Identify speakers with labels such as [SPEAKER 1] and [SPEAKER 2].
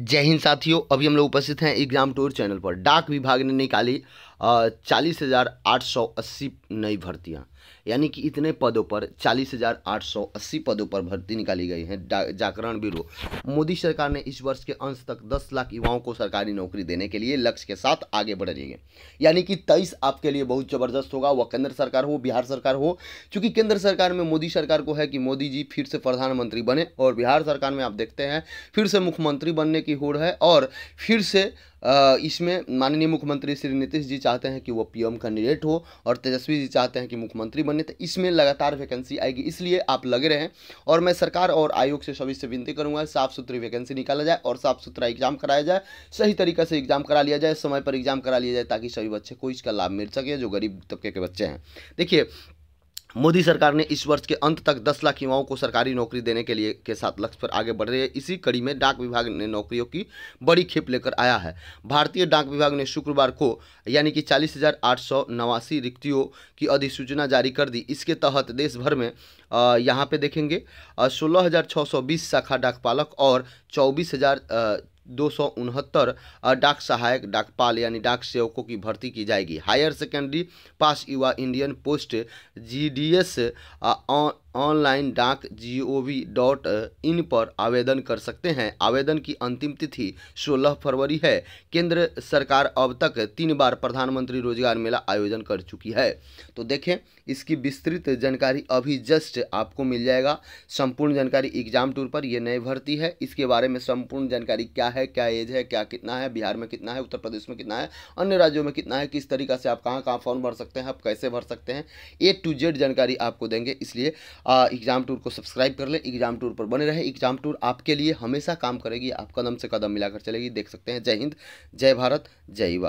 [SPEAKER 1] जय हिंद साथियों अभी हम लोग उपस्थित हैं एग्जाम टूर चैनल पर डाक विभाग ने निकाली चालीस हज़ार आठ सौ अस्सी नई भर्तियाँ यानी कि इतने पदों पर चालीस हज़ार आठ सौ अस्सी पदों पर भर्ती निकाली गई है जागरण ब्यूरो मोदी सरकार ने इस वर्ष के अंश तक दस लाख युवाओं को सरकारी नौकरी देने के लिए लक्ष्य के साथ आगे बढ़ रही है यानी कि तेईस आपके लिए बहुत ज़बरदस्त होगा वह केंद्र सरकार हो बिहार सरकार हो चूँकि केंद्र सरकार में मोदी सरकार को है कि मोदी जी फिर से प्रधानमंत्री बने और बिहार सरकार में आप देखते हैं फिर से मुख्यमंत्री बनने की की होड़ है और फिर से इसमें माननीय मुख्यमंत्री श्री नीतीश जी चाहते हैं कि वो पीएम कैंडिडेट हो और तेजस्वी जी चाहते हैं कि मुख्यमंत्री बने तो इसमें लगातार वैकेंसी आएगी इसलिए आप लगे रहें और मैं सरकार और आयोग से सभी से विनती करूंगा साफ सुथरी वैकेंसी निकाला जाए और साफ सुथरा एग्जाम कराया जाए सही तरीके से एग्जाम करा लिया जाए समय पर एग्जाम करा लिया जाए ताकि सभी बच्चे को इसका लाभ मिल सके जो गरीब तबके के बच्चे हैं देखिए मोदी सरकार ने इस वर्ष के अंत तक 10 लाख युवाओं को सरकारी नौकरी देने के लिए के साथ लक्ष्य पर आगे बढ़ रही है इसी कड़ी में डाक विभाग ने नौकरियों की बड़ी खेप लेकर आया है भारतीय डाक विभाग ने शुक्रवार को यानी कि चालीस हज़ार आठ सौ नवासी रिक्तियों की अधिसूचना जारी कर दी इसके तहत देश भर में यहाँ पे देखेंगे सोलह हज़ार छः सौ बीस शाखा डाकपालक और चौबीस हज़ार दो सौ उनहत्तर डाक सहायक डाकपाल यानी डाक सेवकों की भर्ती की जाएगी हायर सेकेंडरी पास युवा इंडियन पोस्ट जीडीएस ऑनलाइन डाक जी ओ वी डॉट इन पर आवेदन कर सकते हैं आवेदन की अंतिम तिथि 16 फरवरी है केंद्र सरकार अब तक तीन बार प्रधानमंत्री रोजगार मेला आयोजन कर चुकी है तो देखें इसकी विस्तृत जानकारी अभी जस्ट आपको मिल जाएगा संपूर्ण जानकारी एग्जाम टूर पर यह नई भर्ती है इसके बारे में संपूर्ण जानकारी क्या है क्या एज है क्या कितना है बिहार में कितना है उत्तर प्रदेश में कितना है अन्य राज्यों में कितना है किस तरीका से आप कहाँ कहाँ फॉर्म भर सकते हैं आप कैसे भर सकते हैं ए टू जेड जानकारी आपको देंगे इसलिए एग्ज़ाम टूर को सब्सक्राइब कर लें एग्ज़ाम टूर पर बने रहें एग्ज़ाम टूर आपके लिए हमेशा काम करेगी आप कदम से कदम मिलाकर चलेगी देख सकते हैं जय हिंद जय भारत जय युवा